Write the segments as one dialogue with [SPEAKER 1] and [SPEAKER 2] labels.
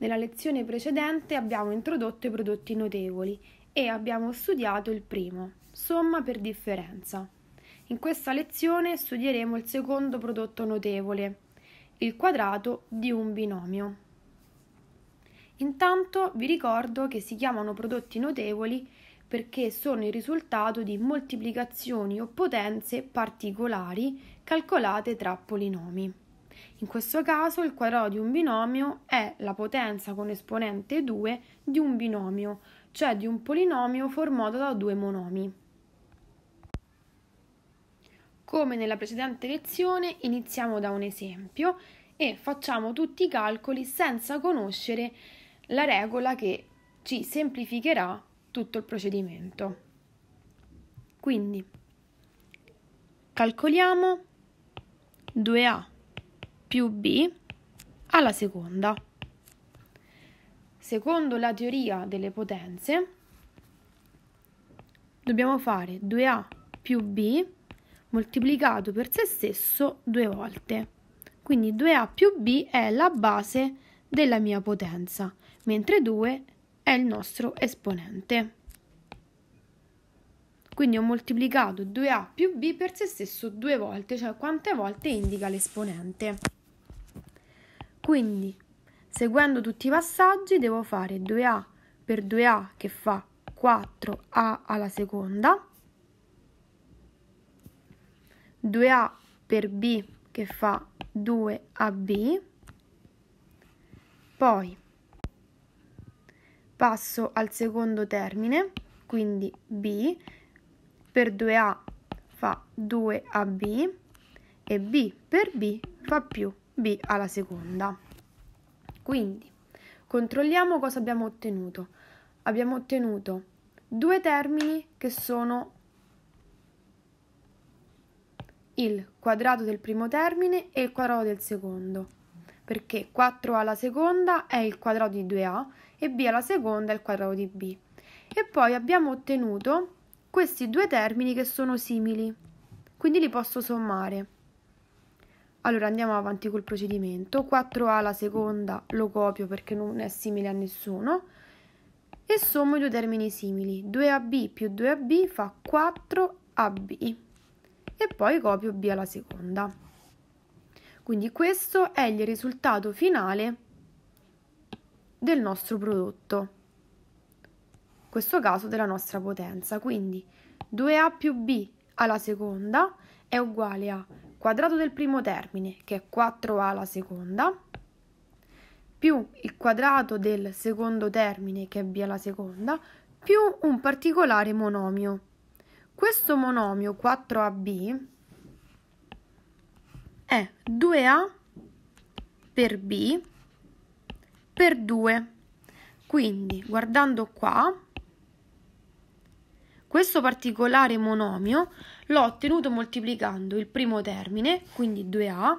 [SPEAKER 1] Nella lezione precedente abbiamo introdotto i prodotti notevoli e abbiamo studiato il primo, somma per differenza. In questa lezione studieremo il secondo prodotto notevole, il quadrato di un binomio. Intanto vi ricordo che si chiamano prodotti notevoli perché sono il risultato di moltiplicazioni o potenze particolari calcolate tra polinomi. In questo caso il quadrato di un binomio è la potenza con esponente 2 di un binomio, cioè di un polinomio formato da due monomi. Come nella precedente lezione, iniziamo da un esempio e facciamo tutti i calcoli senza conoscere la regola che ci semplificherà tutto il procedimento. Quindi calcoliamo 2a più b alla seconda. Secondo la teoria delle potenze, dobbiamo fare 2a più b moltiplicato per se stesso due volte. Quindi 2a più b è la base della mia potenza, mentre 2 è il nostro esponente. Quindi ho moltiplicato 2a più b per se stesso due volte, cioè quante volte indica l'esponente. Quindi, seguendo tutti i passaggi, devo fare 2a per 2a che fa 4a alla seconda, 2a per b che fa 2ab, poi passo al secondo termine, quindi b per 2a fa 2ab e b per b fa più b alla seconda. Quindi controlliamo cosa abbiamo ottenuto. Abbiamo ottenuto due termini che sono il quadrato del primo termine e il quadrato del secondo, perché 4a alla seconda è il quadrato di 2a e b alla seconda è il quadrato di b. E poi abbiamo ottenuto questi due termini che sono simili, quindi li posso sommare. Allora andiamo avanti col procedimento. 4A la seconda lo copio perché non è simile a nessuno. E sommo i due termini simili. 2AB più 2AB fa 4AB. E poi copio B alla seconda. Quindi questo è il risultato finale del nostro prodotto. In questo caso della nostra potenza. Quindi 2A più B alla seconda è uguale a quadrato del primo termine, che è 4a alla seconda, più il quadrato del secondo termine, che è b alla seconda, più un particolare monomio. Questo monomio 4ab è 2a per b per 2. Quindi, guardando qua, questo particolare monomio l'ho ottenuto moltiplicando il primo termine, quindi 2a,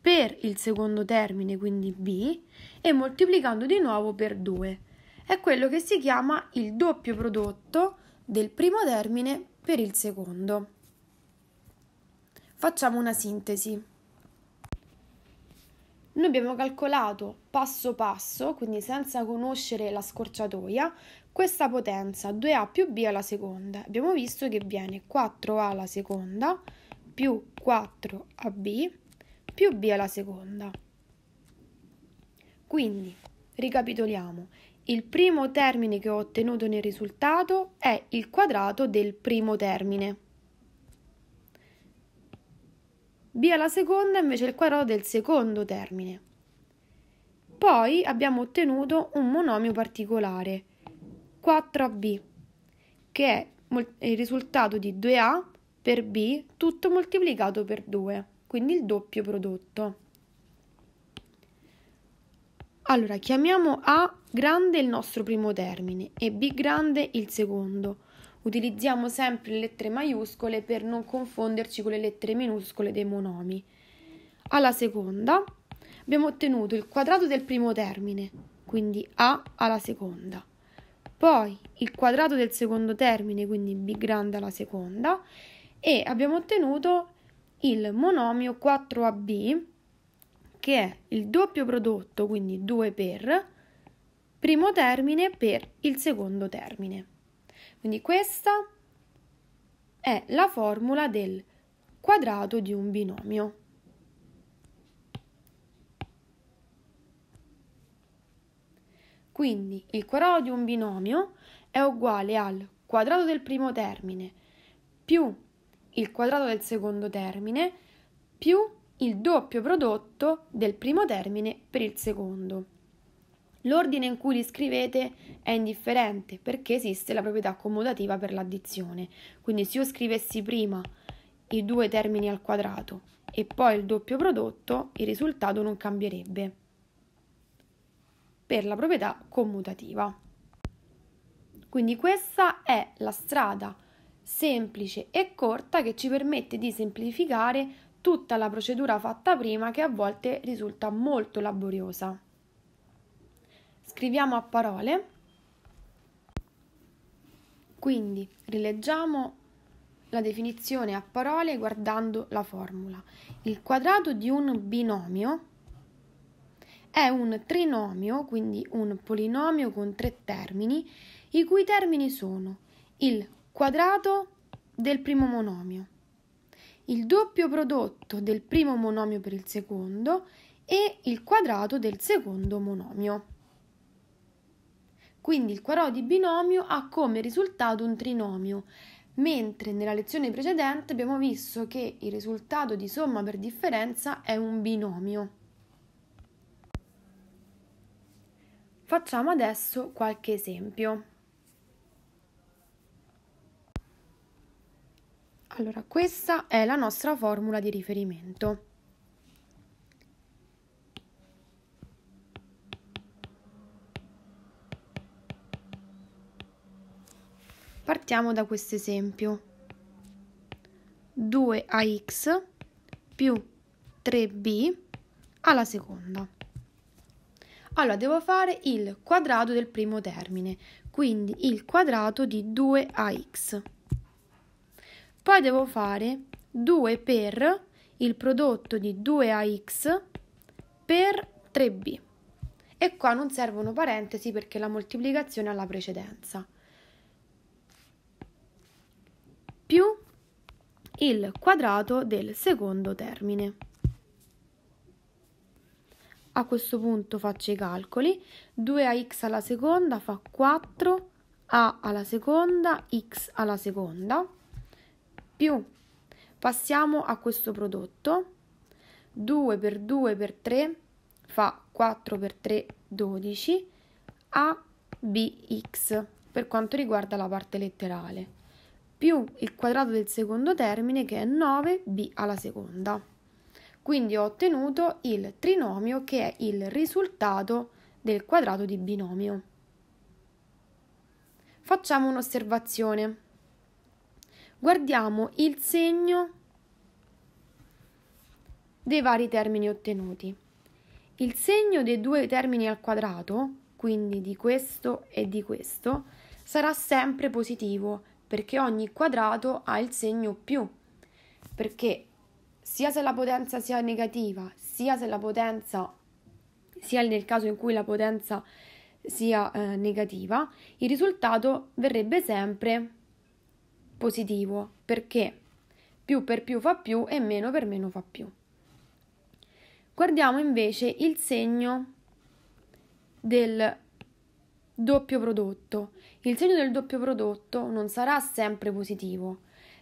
[SPEAKER 1] per il secondo termine, quindi b, e moltiplicando di nuovo per 2. È quello che si chiama il doppio prodotto del primo termine per il secondo. Facciamo una sintesi. Noi abbiamo calcolato passo passo, quindi senza conoscere la scorciatoia, questa potenza 2a più b alla seconda abbiamo visto che viene 4a alla seconda più 4ab più b alla seconda. Quindi, ricapitoliamo, il primo termine che ho ottenuto nel risultato è il quadrato del primo termine. b alla seconda invece è il quadrato del secondo termine. Poi abbiamo ottenuto un monomio particolare 4b, che è il risultato di 2a per b tutto moltiplicato per 2, quindi il doppio prodotto. Allora, chiamiamo A grande il nostro primo termine e B grande il secondo. Utilizziamo sempre le lettere maiuscole per non confonderci con le lettere minuscole dei monomi. Alla seconda abbiamo ottenuto il quadrato del primo termine, quindi A alla seconda poi il quadrato del secondo termine, quindi b grande alla seconda, e abbiamo ottenuto il monomio 4ab, che è il doppio prodotto, quindi 2 per primo termine per il secondo termine. Quindi questa è la formula del quadrato di un binomio. Quindi il quadrato di un binomio è uguale al quadrato del primo termine più il quadrato del secondo termine più il doppio prodotto del primo termine per il secondo. L'ordine in cui li scrivete è indifferente perché esiste la proprietà commutativa per l'addizione. Quindi se io scrivessi prima i due termini al quadrato e poi il doppio prodotto, il risultato non cambierebbe per la proprietà commutativa. Quindi questa è la strada semplice e corta che ci permette di semplificare tutta la procedura fatta prima che a volte risulta molto laboriosa. Scriviamo a parole. Quindi rileggiamo la definizione a parole guardando la formula. Il quadrato di un binomio è un trinomio, quindi un polinomio con tre termini, i cui termini sono il quadrato del primo monomio, il doppio prodotto del primo monomio per il secondo e il quadrato del secondo monomio. Quindi il quadrato di binomio ha come risultato un trinomio, mentre nella lezione precedente abbiamo visto che il risultato di somma per differenza è un binomio. Facciamo adesso qualche esempio. Allora, questa è la nostra formula di riferimento. Partiamo da questo esempio. 2ax più 3b alla seconda. Allora, devo fare il quadrato del primo termine, quindi il quadrato di 2ax. Poi devo fare 2 per il prodotto di 2ax per 3b. E qua non servono parentesi perché la moltiplicazione ha la precedenza. Più il quadrato del secondo termine a questo punto faccio i calcoli, 2 x alla seconda fa 4a alla seconda x alla seconda, più passiamo a questo prodotto, 2 per 2 per 3 fa 4 per 3 12, a bx per quanto riguarda la parte letterale, più il quadrato del secondo termine che è 9b alla seconda. Quindi ho ottenuto il trinomio che è il risultato del quadrato di binomio. Facciamo un'osservazione. Guardiamo il segno dei vari termini ottenuti. Il segno dei due termini al quadrato, quindi di questo e di questo, sarà sempre positivo perché ogni quadrato ha il segno più, perché sia se la potenza sia negativa, sia se la potenza sia nel caso in cui la potenza sia eh, negativa, il risultato verrebbe sempre positivo, perché più per più fa più e meno per meno fa più. Guardiamo invece il segno del doppio prodotto. Il segno del doppio prodotto non sarà sempre positivo,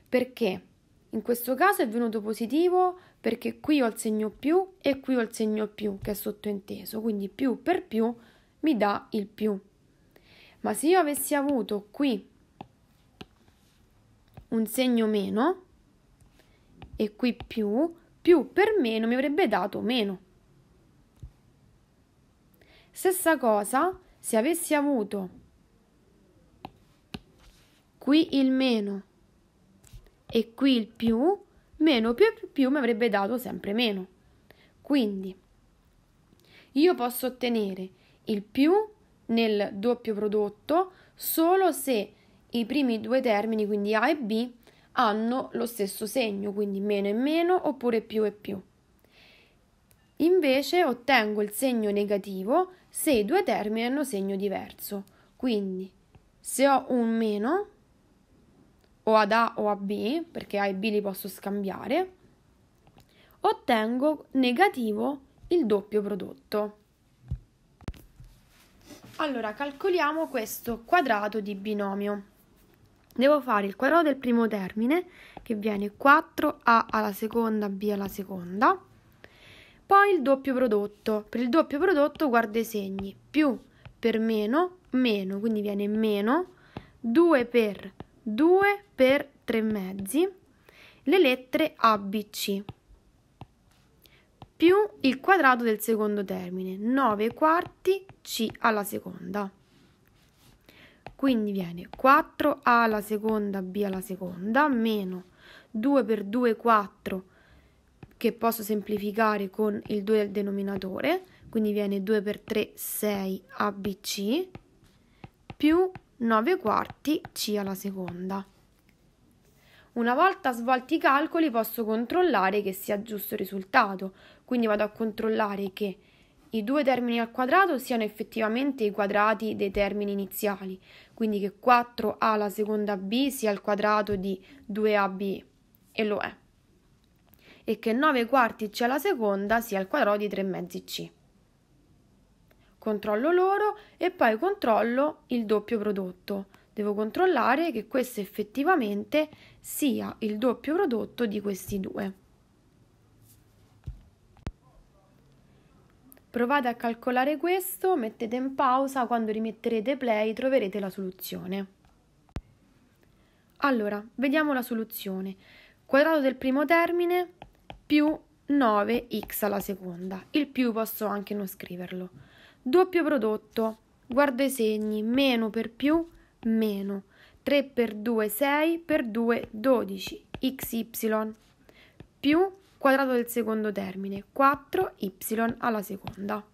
[SPEAKER 1] perché in questo caso è venuto positivo perché qui ho il segno più e qui ho il segno più che è sottointeso, quindi più per più mi dà il più. Ma se io avessi avuto qui un segno meno e qui più, più per meno mi avrebbe dato meno. Stessa cosa se avessi avuto qui il meno e qui il più, meno più più, più mi avrebbe dato sempre meno. Quindi io posso ottenere il più nel doppio prodotto solo se i primi due termini, quindi A e B, hanno lo stesso segno, quindi meno e meno oppure più e più. Invece ottengo il segno negativo se i due termini hanno segno diverso. Quindi se ho un meno o ad A o a B, perché A e B li posso scambiare, ottengo negativo il doppio prodotto. Allora, calcoliamo questo quadrato di binomio. Devo fare il quadrato del primo termine, che viene 4a alla seconda b alla seconda, poi il doppio prodotto. Per il doppio prodotto guardo i segni, più per meno, meno, quindi viene meno 2 per 2 per 3 mezzi, le lettere ABC più il quadrato del secondo termine, 9 quarti C alla seconda. Quindi viene 4A alla seconda B alla seconda meno 2 per 2 4 che posso semplificare con il 2 del denominatore, quindi viene 2 per 3 6 ABC più 9 quarti C alla seconda. Una volta svolti i calcoli posso controllare che sia giusto il risultato, quindi vado a controllare che i due termini al quadrato siano effettivamente i quadrati dei termini iniziali, quindi che 4a alla seconda b sia il quadrato di 2ab e lo è, e che 9 quarti c alla seconda sia il quadrato di 3 mezzi c controllo loro e poi controllo il doppio prodotto. Devo controllare che questo effettivamente sia il doppio prodotto di questi due. Provate a calcolare questo, mettete in pausa, quando rimetterete play troverete la soluzione. Allora, vediamo la soluzione. Quadrato del primo termine più 9x alla seconda. Il più posso anche non scriverlo. Doppio prodotto. Guardo i segni. Meno per più, meno. 3 per 2, 6 per 2, 12. XY. Più quadrato del secondo termine. 4y alla seconda.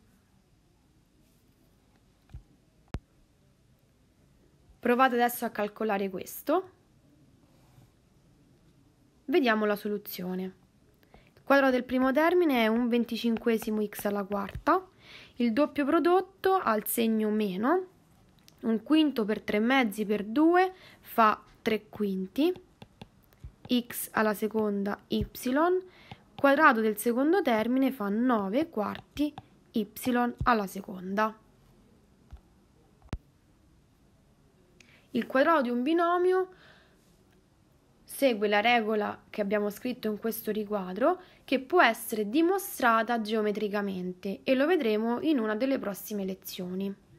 [SPEAKER 1] Provate adesso a calcolare questo. Vediamo la soluzione. Il quadrato del primo termine è un venticinquesimo x alla quarta il doppio prodotto al segno meno, un quinto per tre mezzi per due fa tre quinti, x alla seconda y, quadrato del secondo termine fa 9 quarti y alla seconda. Il quadrato di un binomio segue la regola che abbiamo scritto in questo riquadro che può essere dimostrata geometricamente e lo vedremo in una delle prossime lezioni.